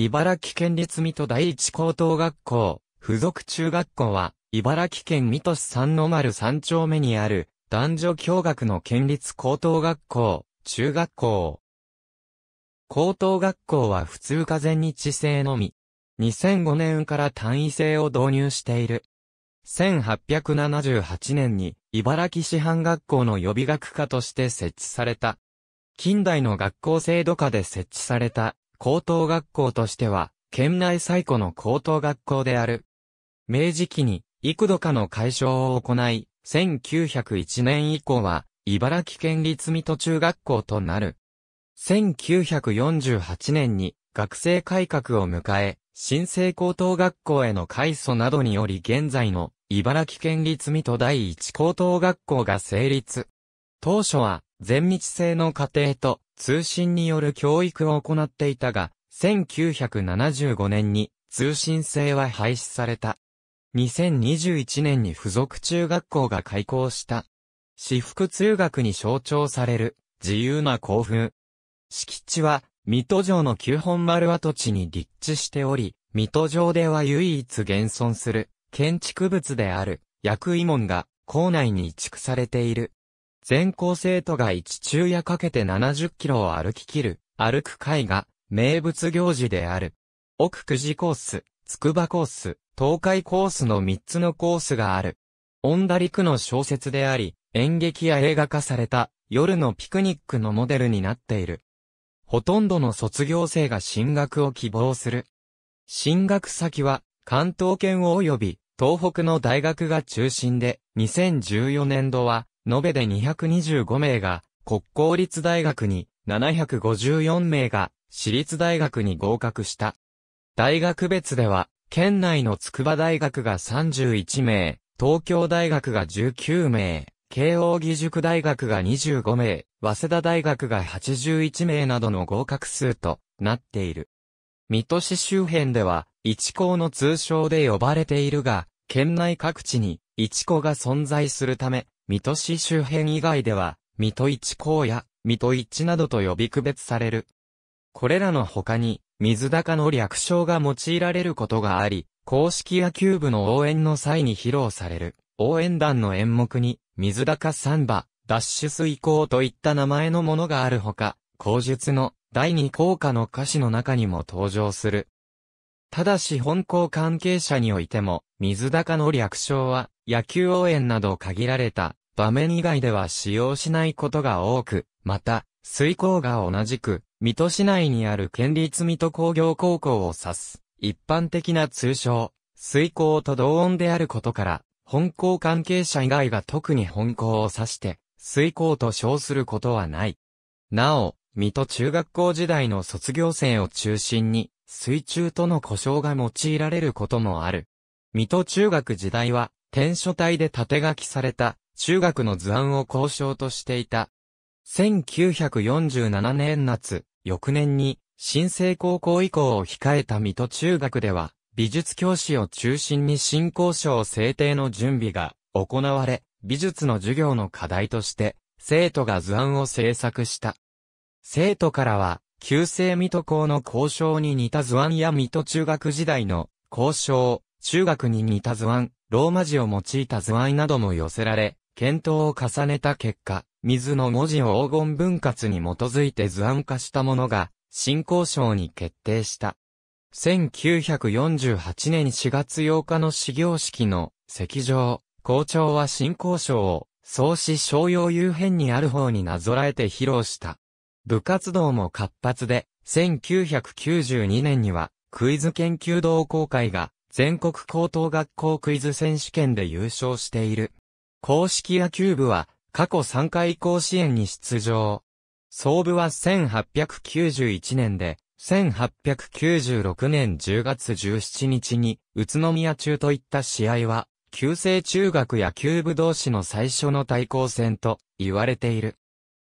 茨城県立水戸第一高等学校、附属中学校は、茨城県水戸市三の丸三丁目にある、男女共学の県立高等学校、中学校。高等学校は普通科全日制のみ。2005年から単位制を導入している。1878年に、茨城市販学校の予備学科として設置された。近代の学校制度下で設置された高等学校としては、県内最古の高等学校である。明治期に、幾度かの解消を行い、1901年以降は、茨城県立水戸中学校となる。1948年に、学生改革を迎え、新生高等学校への改祖などにより現在の茨城県立水戸第一高等学校が成立。当初は全日制の家庭と通信による教育を行っていたが、1975年に通信制は廃止された。2021年に付属中学校が開校した。私服通学に象徴される自由な校風。敷地は水戸城の旧本丸跡地に立地しており、水戸城では唯一現存する建築物である薬医門が校内に移築されている。全校生徒が一昼夜かけて70キロを歩き切る、歩く会が、名物行事である。奥久慈コース、筑波コース、東海コースの3つのコースがある。オンダの小説であり、演劇や映画化された夜のピクニックのモデルになっている。ほとんどの卒業生が進学を希望する。進学先は関東圏及び東北の大学が中心で、2014年度は延べで225名が、国公立大学に、754名が、私立大学に合格した。大学別では、県内の筑波大学が31名、東京大学が19名、慶応義塾大学が25名、早稲田大学が81名などの合格数となっている。水戸市周辺では、一校の通称で呼ばれているが、県内各地に一校が存在するため、水戸市周辺以外では、水戸一荒や、水戸一などと呼び区別される。これらの他に、水高の略称が用いられることがあり、公式野球部の応援の際に披露される、応援団の演目に、水高サンバ、ダッシュ水行といった名前のものがあるほか、口述の第二効果の歌詞の中にも登場する、ただし本校関係者においても、水高の略称は、野球応援など限られた場面以外では使用しないことが多く、また、水高が同じく、水戸市内にある県立水戸工業高校を指す、一般的な通称、水高と同音であることから、本校関係者以外が特に本校を指して、水高と称することはない。なお、水戸中学校時代の卒業生を中心に、水中との故障が用いられることもある。水戸中学時代は、天書体で縦書きされた、中学の図案を交渉としていた。1947年夏、翌年に、新生高校以降を控えた水戸中学では、美術教師を中心に新校賞制定の準備が行われ、美術の授業の課題として、生徒が図案を制作した。生徒からは、旧制水戸校の交渉に似た図案や水戸中学時代の交渉、中学に似た図案、ローマ字を用いた図案なども寄せられ、検討を重ねた結果、水の文字を黄金分割に基づいて図案化したものが、新交渉に決定した。1948年4月8日の始業式の席上、校長は新交渉を、創始商用遊編にある方になぞらえて披露した。部活動も活発で、1992年には、クイズ研究同好会が、全国高等学校クイズ選手権で優勝している。公式野球部は、過去3回甲子園に出場。総部は1891年で、1896年10月17日に、宇都宮中といった試合は、旧制中学野球部同士の最初の対抗戦と言われている。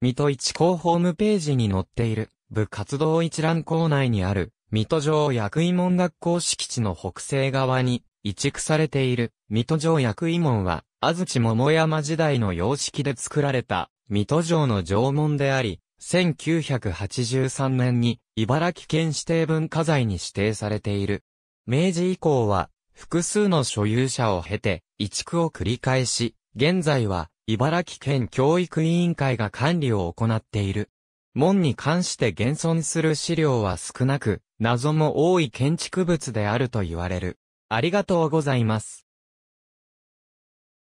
水戸一高ホームページに載っている、部活動一覧校内にある、水戸城薬医門学校敷地の北西側に、移築されている、水戸城薬医門は、安土桃山時代の様式で作られた、水戸城の城門であり、1983年に、茨城県指定文化財に指定されている。明治以降は、複数の所有者を経て、移築を繰り返し、現在は、茨城県教育委員会が管理を行っている。門に関して現存する資料は少なく、謎も多い建築物であると言われる。ありがとうございます。